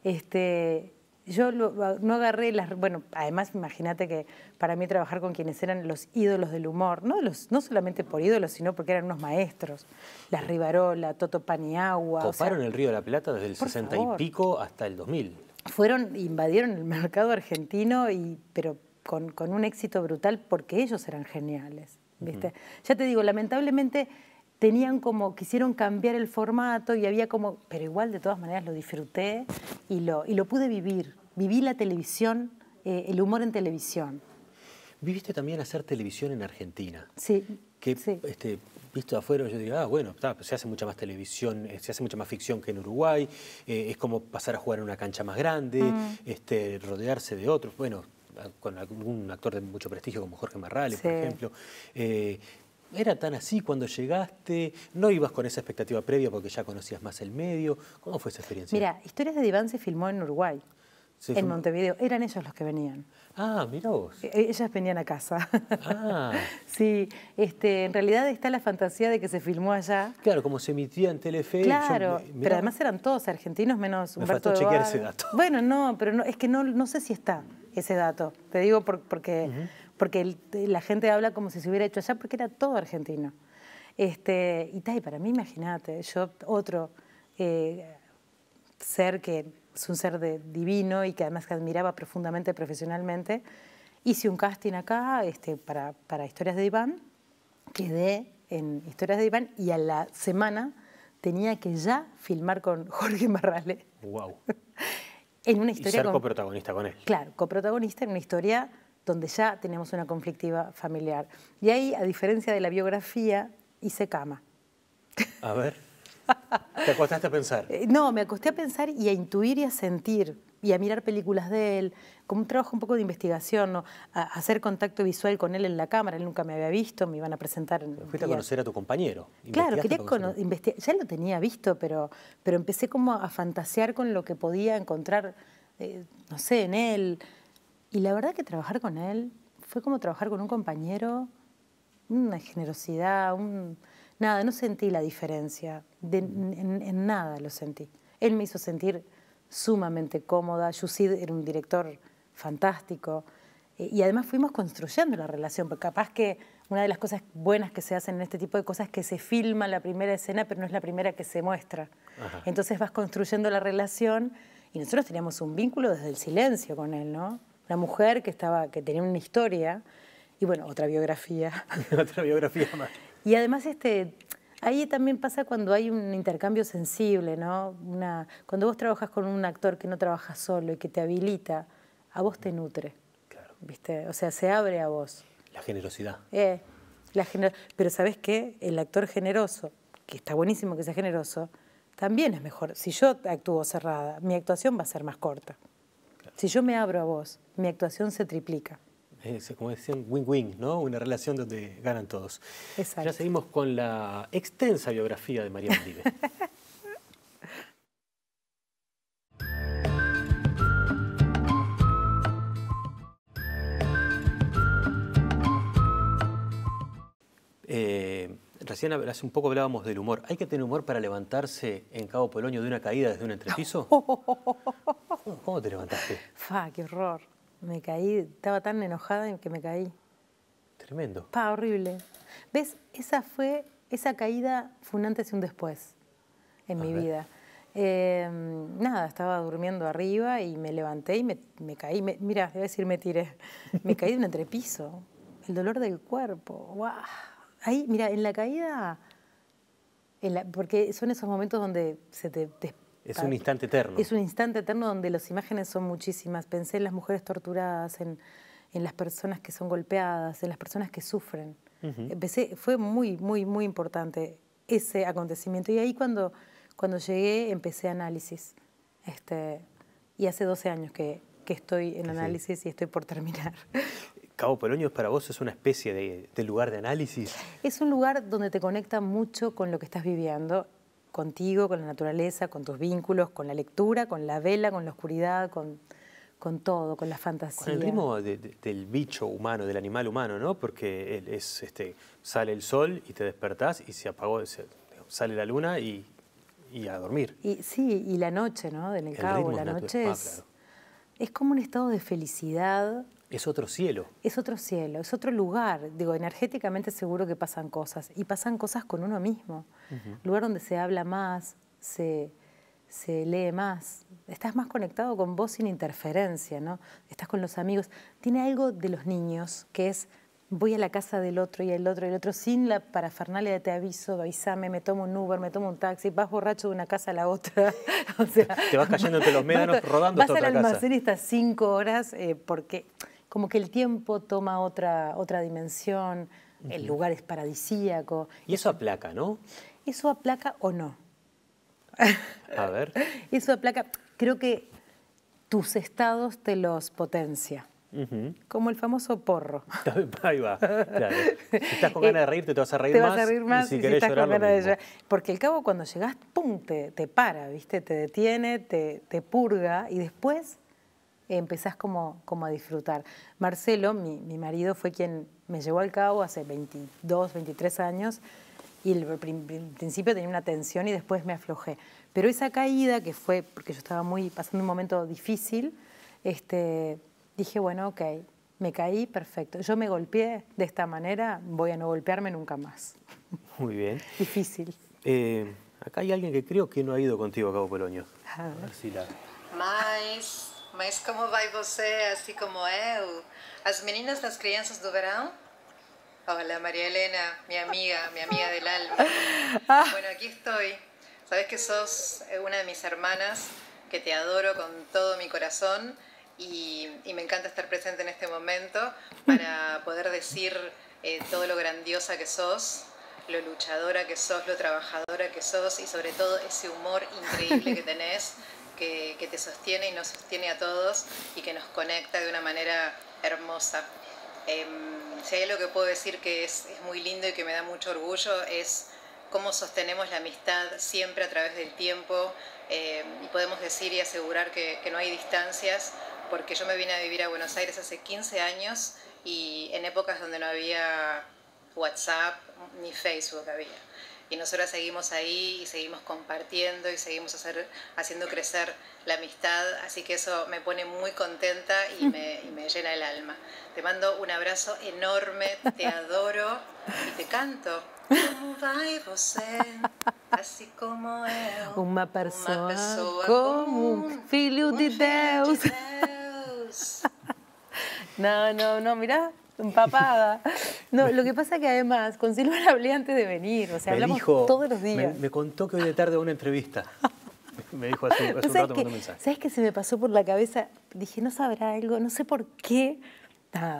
Este, yo no agarré las... Bueno, además imagínate que para mí trabajar con quienes eran los ídolos del humor, no, solamente por ídolos, sino porque eran unos maestros. Las Rivarola, Toto Paniagua... Coparon el Río de la Plata desde el 60 y pico hasta el 2000. Fueron, invadieron el mercado argentino, pero con, un éxito brutal porque ellos eran geniales. Ya te digo, lamentablemente tenían como, quisieron cambiar el formato y había como, pero igual de todas maneras lo disfruté y lo, y lo pude vivir. Viví la televisión, eh, el humor en televisión. Viviste también hacer televisión en Argentina. Sí. Que, este, visto de afuera, yo digo, ah, bueno, pues se hace mucha más televisión, eh, se hace mucha más ficción que en Uruguay, eh, es como pasar a jugar en una cancha más grande, mm. este, rodearse de otros. Bueno, con algún actor de mucho prestigio como Jorge Marrales, por ejemplo. Eh, ¿Era tan así cuando llegaste? ¿No ibas con esa expectativa previa porque ya conocías más el medio? ¿Cómo fue esa experiencia? Mira, Historias de Diván se filmó en Uruguay, en Montevideo. Eran ellos los que venían. Ah, mira vos. E-, ellas venían a casa. Ah. *laughs* sí, este, en realidad está la fantasía de que se filmó allá. Claro, como se emitía en Telefe. Claro, pero además eran todos argentinos menos Me faltó chequear ese dato. Bueno, no, pero no, es que no, no sé si está ese dato. Te digo porque porque la gente habla como si se hubiera hecho allá, porque era todo argentino. Este, y tal, para mí, imagínate, yo otro eh, ser que es un ser de, divino y que además que admiraba profundamente profesionalmente, hice un casting acá este, para, para Historias de Iván, quedé en Historias de Iván y a la semana tenía que ya filmar con *laughs* Jorge Marrale. ¡Wow! *laughs* en una historia. Y ser coprotagonista con él. Claro, coprotagonista en una historia donde ya teníamos una conflictiva familiar. Y ahí, a diferencia de la biografía, hice cama. A ver. ¿Te acostaste a pensar? Eh, no, me acosté a pensar y a intuir y a sentir y a mirar películas de él, como un trabajo un poco de investigación, ¿no? a hacer contacto visual con él en la cámara, él nunca me había visto, me iban a presentar. fuiste a conocer a tu compañero. Claro, quería ya lo tenía visto, pero, pero empecé como a fantasear con lo que podía encontrar, eh, no sé, en él. Y la verdad que trabajar con él fue como trabajar con un compañero, una generosidad, un... nada, no sentí la diferencia, en, nada lo sentí. Él me hizo sentir sumamente cómoda, Yusid era un director fantástico eh, y además fuimos construyendo la relación, porque capaz que una de las cosas buenas que se hacen en este tipo de cosas es que se filma la primera escena, pero no es la primera que se muestra. Entonces vas construyendo la relación y nosotros teníamos un vínculo desde el silencio con él, ¿no? una mujer que, estaba, que tenía una historia y bueno, otra biografía. *laughs* otra biografía más. Y además este, ahí también pasa cuando hay un intercambio sensible, ¿no? Una, cuando vos trabajas con un actor que no trabaja solo y que te habilita, a vos te nutre. Claro. ¿Viste? O sea, se abre a vos. La generosidad. Eh, la gener Pero ¿sabés qué? El actor generoso, que está buenísimo que sea generoso, también es mejor. Si yo actúo cerrada, mi actuación va a ser más corta. Si yo me abro a vos, mi actuación se triplica. Es, eh, como decían, win-win, ¿no? Una relación donde ganan todos. Exacto. Ya seguimos con la extensa biografía de María Maldive. *laughs* Eh, Recién hace un poco hablábamos del humor. ¿Hay que tener humor para levantarse en Cabo Polonio de una caída desde un entrepiso? *laughs* ¿Cómo te levantaste? Fa, qué horror. Me caí, estaba tan enojada que me caí. Tremendo. Pa, horrible. ¿Ves? Esa fue, esa caída fue un antes y un después en mi vida. Em, nada, estaba durmiendo arriba y me levanté y me, caí. Mirá, mira, debe decir me tiré. Me caí de un entrepiso. El dolor del cuerpo. ¡Guau! Ahí, mira, en la caída, porque son esos momentos donde se te, es un instante eterno. Es un instante eterno donde las imágenes son muchísimas. Pensé en las mujeres torturadas, en, las personas que son golpeadas, en las personas que sufren. Empecé, eh, fue muy, muy, muy importante ese acontecimiento. Y ahí cuando, cuando llegué empecé análisis. Este, y hace 12 años que, estoy en análisis y estoy por terminar. *laughs* Cabo Polonio para vos es una especie de, lugar de análisis. Es un lugar donde te conecta mucho con lo que estás viviendo contigo, con la naturaleza, con tus vínculos, con la lectura, con la vela, con la oscuridad, con, con todo, con la fantasía. Con el ritmo del bicho humano, del animal humano, ¿no? Porque es, este, sale el sol y te despertás y se apagó, sale la luna y, a dormir. Y, sí, y la noche, ¿no? Del encabo, la noche ah, es, es como un estado de felicidad, es otro cielo. Es otro cielo, es otro lugar. Digo, energéticamente seguro que pasan cosas. Y pasan cosas con uno mismo. Lugar donde se habla más, se, lee más. Estás más conectado con vos sin interferencia, ¿no? Estás con los amigos. Tiene algo de los niños que es voy a la casa del otro y el otro y el otro sin la parafernalia de te aviso, avísame, me tomo un Uber, me tomo un taxi, vas borracho de una casa a la otra. *laughs* te vas cayendo los médanos rodando. Vas al almacén y cinco horas eh, porque como que el tiempo toma otra, otra dimensión, el lugar es paradisíaco. Y eso aplaca, ¿no? Eso aplaca o no. *laughs* A ver. Eso aplaca, creo que tus estados te los potencia. Como el famoso porro. *laughs* Ahí va, claro. Si estás con *laughs* eh, ganas de reírte, te vas a reír más. Te vas a reír más y si, y querés llorar, con Porque al cabo, cuando llegás, pum, te, te para, ¿viste? Te detiene, te, te purga y después empezás como, como a disfrutar. Marcelo, mi, mi marido, fue quien me llevó al cabo hace 22, 23 años y al principio tenía una tensión y después me aflojé. Pero esa caída, que fue porque yo estaba muy pasando un momento difícil, este, dije, bueno, ok, me caí, perfecto. Yo me golpeé de esta manera, voy a no golpearme nunca más. Muy bien. Difícil. Eh, acá hay alguien que creo que no ha ido contigo a Cabo Polonio. A la... Mais. Mas como vai você, así como eu? As meninas las crianças do verão? Hola María Elena, mi amiga, mi amiga del alma. *laughs* Bueno, aquí estoy. Sabes que sos una de mis hermanas, que te adoro con todo mi corazón y, me encanta estar presente en este momento para *laughs* poder decir eh, todo lo grandiosa que sos, lo luchadora que sos, lo trabajadora que sos y sobre todo ese humor increíble que *laughs* tenés que, te sostiene y nos sostiene a todos y que nos conecta de una manera hermosa. Eh, si hay algo que puedo decir que es, muy lindo y que me da mucho orgullo es cómo sostenemos la amistad siempre a través del tiempo em, y podemos decir y asegurar que no hay distancias, porque yo me vine a vivir a Buenos Aires hace 15 años y en épocas donde no había WhatsApp ni Facebook había y nosotras seguimos ahí y seguimos compartiendo y seguimos hacer, haciendo crecer la amistad, así que eso me pone muy contenta y *laughs* me, y me llena el alma. Te mando un abrazo enorme, te *laughs* adoro y te canto. Como vai você, como eu, uma pessoa, como filho, de, Deus. *laughs* no de mira empapada. No, lo que pasa que además con Silvana hablé antes de venir, o sea, me hablamos todos los días. Me, contó que hoy de tarde una entrevista. *laughs* Me dijo hace, un rato que, mensaje. ¿Sabes qué se me pasó por la cabeza? Dije, no sabrá algo, no sé por qué.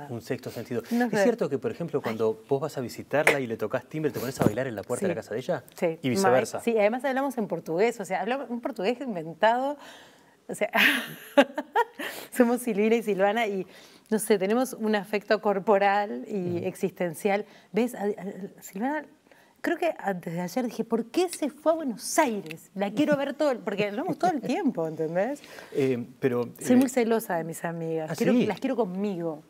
Un sexto sentido. ¿Es cierto que, por ejemplo, cuando vos vas a visitarla y le tocas timbre, te pones a bailar en la puerta de la casa de ella? Y viceversa. Sí, además hablamos en portugués, o sea, hablamos un portugués inventado. O sea, *laughs* somos Silvina y Silvana y no sé, tenemos un afecto corporal y existencial. ¿Ves? Silvana, creo que antes de ayer dije, ¿por qué se fue a Buenos Aires? La quiero ver todo, el, porque hablamos todo el tiempo, ¿entendés? Eh, pero, Soy muy eh, celosa de mis amigas, ¿Ah, las quiero conmigo.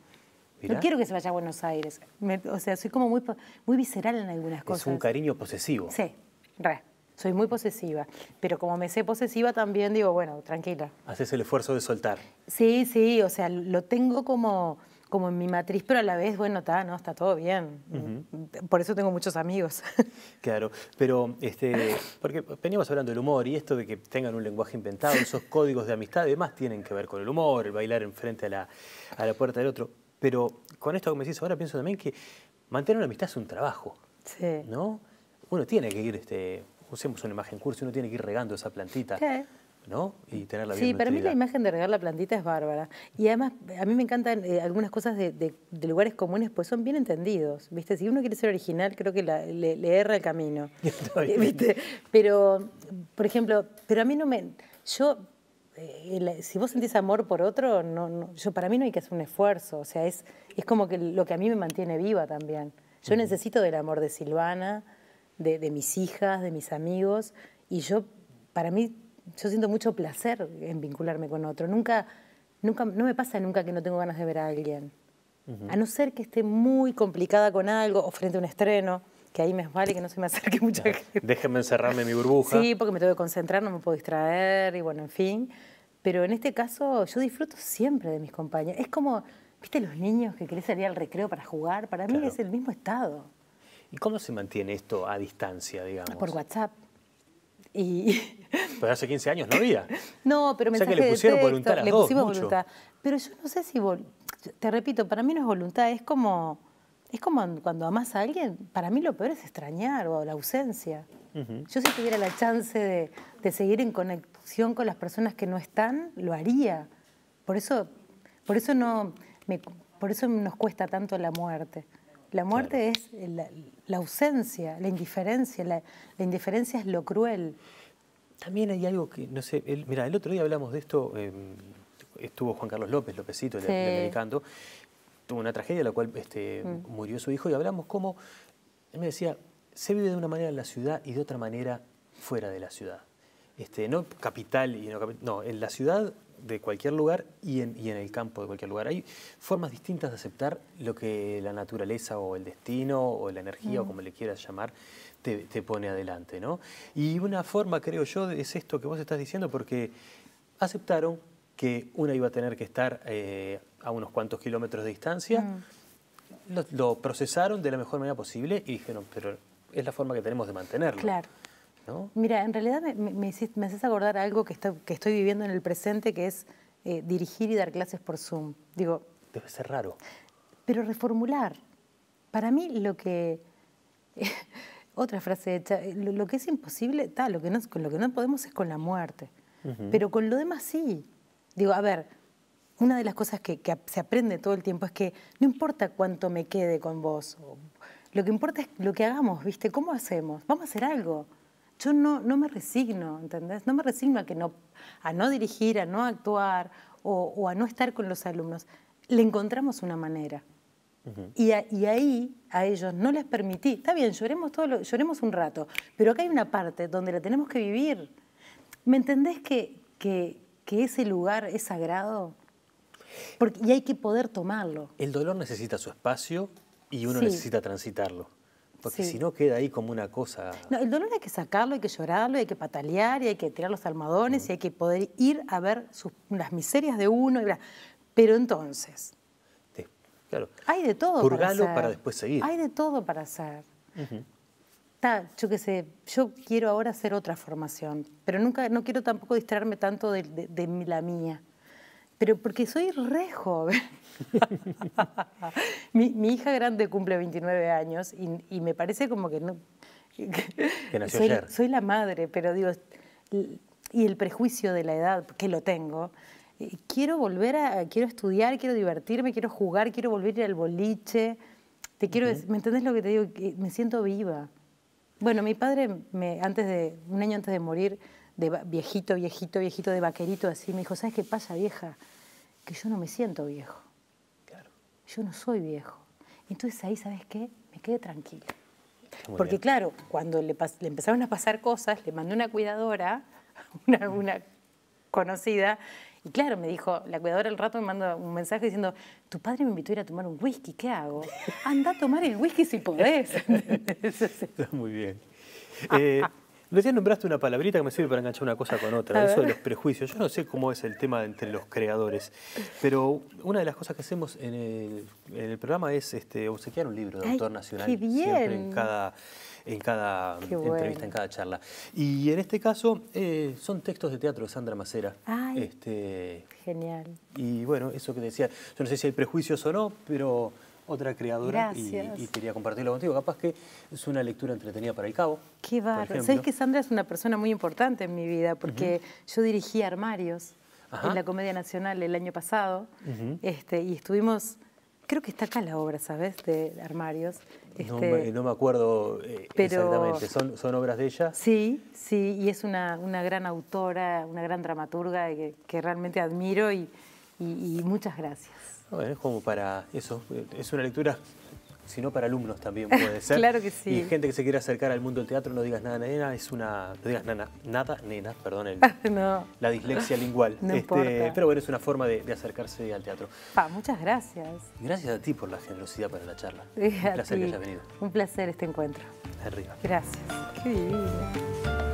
No quiero que se vaya a Buenos Aires. o sea, soy como muy, muy visceral en algunas cosas. Es un cariño posesivo. Sí, re soy muy posesiva, pero como me sé posesiva también digo, bueno, tranquila. Haces el esfuerzo de soltar. Sí, sí, o sea, lo tengo como, como en mi matriz, pero a la vez, bueno, está, no, está todo bien. Por eso tengo muchos amigos. *laughs* Claro, pero este, porque veníamos hablando del humor y esto de que tengan un lenguaje inventado, *laughs* esos códigos de amistad, además tienen que ver con el humor, el bailar enfrente a la, a la puerta del otro. Pero con esto que me decís ahora pienso también que mantener una amistad es un trabajo. Sí. ¿No? Uno tiene que ir este, usemos una imagen cursi, uno tiene que ir regando esa plantita. ¿no? Y tenerla bien Sí, para mí la imagen de regar la plantita es bárbara. Y además, a mí me encantan eh, algunas cosas de, lugares comunes, pues son bien entendidos, ¿viste? Si uno quiere ser original, creo que le, erra el camino, *laughs* ¿viste? Pero, por ejemplo, pero a mí no me... Yo, eh, si vos sentís amor por otro, no, yo, para mí no hay que hacer un esfuerzo, o sea, es, es como que lo que a mí me mantiene viva también. Yo necesito del amor de Silvana, de, mis hijas, de mis amigos, y yo, para mí, yo siento mucho placer en vincularme con otro. Nunca, nunca, no me pasa nunca que no tengo ganas de ver a alguien. A no ser que esté muy complicada con algo o frente a un estreno, que ahí me vale que no se me acerque *laughs* mucha gente. Déjenme encerrarme en mi burbuja. Sí, porque me tengo que concentrar, no me puedo distraer y bueno, en fin. Pero en este caso yo disfruto siempre de mis compañeros. Es como, ¿viste los niños que querés salir al recreo para jugar? Para mí es el mismo estado. ¿Y cómo se mantiene esto a distancia, digamos? Por WhatsApp. Y... *laughs* Pero hace 15 años no había. *laughs* No, pero me o que le pusieron voluntad a le pusimos voluntad. Pero yo no sé si, te repito, para mí no es voluntad, es como, es como cuando amas a alguien, para mí lo peor es extrañar o la ausencia. Yo si tuviera la chance de, seguir en conexión con las personas que no están, lo haría. Por eso, por eso no, por eso nos cuesta tanto la muerte. La muerte es la ausencia, la indiferencia. La, indiferencia es lo cruel. También hay algo que, no sé, mira, el otro día hablamos de esto, em, estuvo Juan Carlos López, Lópezito, el americano, tuvo una tragedia en la cual este, mm. murió su hijo y hablamos cómo, él me decía, se vive de una manera en la ciudad y de otra manera fuera de la ciudad. Este, no capital y no, no, en la ciudad de cualquier lugar y en, el campo de cualquier lugar. Hay formas distintas de aceptar lo que la naturaleza o el destino o la energía o mm. como le quieras llamar te, pone adelante. ¿no? Y una forma, creo yo, es esto que vos estás diciendo porque aceptaron que una iba a tener que estar eh, a unos cuantos kilómetros de distancia. Mm. Lo, procesaron de la mejor manera posible y dijeron, pero es la forma que tenemos de mantenerlo. Claro. Mira, en realidad me, haces acordar algo que, que estoy viviendo en el presente, que es eh, dirigir y dar clases por Zoom. Digo, Debe ser raro. Pero reformular. Para mí lo que... *laughs* otra frase hecha, lo, que es imposible, tal, lo, que no, con lo que no podemos es con la muerte. Pero con lo demás sí. Digo, a ver, una de las cosas que, que, se aprende todo el tiempo es que no importa cuánto me quede con vos, lo que importa es lo que hagamos, ¿viste? ¿Cómo hacemos? Vamos a hacer algo yo no, me resigno, ¿entendés? No me resigno a, que no, a no dirigir, a no actuar o, a no estar con los alumnos. Le encontramos una manera. y, ahí a ellos no les permití, está bien, lloremos, todo lloremos un rato, pero acá hay una parte donde la tenemos que vivir. ¿Me entendés que, ese lugar es sagrado? y hay que poder tomarlo. El dolor necesita su espacio y uno necesita transitarlo. Porque si no queda ahí como una cosa... No, el dolor hay que sacarlo, hay que llorarlo, hay que patalear, y hay que tirar los almadones mm. y hay que poder ir a ver las miserias de uno. Pero entonces... claro. Hay de todo Purgalo para, para después seguir. Hay de todo para hacer. yo qué sé, yo quiero ahora hacer otra formación, pero nunca, no quiero tampoco distraerme tanto de, de la mía pero porque soy re joven. *laughs* mi, hija grande cumple 29 años y, me parece como que no... Que, nació soy, ayer. soy la madre, pero digo, y el prejuicio de la edad, que lo tengo, eh, quiero volver a, quiero estudiar, quiero divertirme, quiero jugar, quiero volver a ir al boliche, te quiero, ¿me entendés lo que te digo? Me siento viva. Bueno, mi padre, antes de, un año antes de morir, de viejito, viejito, viejito, de vaquerito, así, me dijo, ¿sabes qué pasa, vieja? que yo no me siento viejo. Yo no soy viejo. Entonces ahí, ¿sabes qué? Me quedé tranquila. Porque claro, cuando le, empezaron a pasar cosas, le mandé una cuidadora, *laughs* una, conocida, y claro, me dijo, la cuidadora al rato me mandó un mensaje diciendo, tu padre me invitó a ir a tomar un whisky, ¿qué hago? Anda a tomar el whisky si podés. *laughs* Está muy bien. Eh, Decía nombraste una palabrita que me sirve para enganchar una cosa con otra, eso de los prejuicios. Yo no sé cómo es el tema entre los creadores, pero una de las cosas que hacemos en el, programa es este, obsequiar un libro de autor nacional. Siempre en cada, en cada entrevista, en cada charla. Y en este caso eh, son textos de teatro de Sandra Macera. Este, genial. Y bueno, eso que decía, yo no sé si hay prejuicios o no, pero otra creadora y, quería compartirlo contigo. Capaz que es una lectura entretenida para el cabo. Qué barro, Sabes que Sandra es una persona muy importante en mi vida porque yo dirigí Armarios en la Comedia Nacional el año pasado este, y estuvimos creo que está acá la obra, ¿sabes? De armarios. Este, no, me, acuerdo eh, exactamente. ¿Son, obras de ella? Sí, sí, y es una, gran autora, una gran dramaturga que, realmente admiro y muchas gracias es como para eso, es una lectura, sino para alumnos también puede *laughs* ser. claro que sí. Y gente que se quiere acercar al mundo del teatro, no digas nada, nena, es una, no digas nada, nena, perdón, *laughs* no. la dislexia lingual. *laughs* No este, Pero bueno, es una forma de, acercarse al teatro. Pa, muchas gracias. Gracias a ti por la generosidad para la charla. Un placer que hayas venido. Un placer este encuentro. Arriba. Gracias. Qué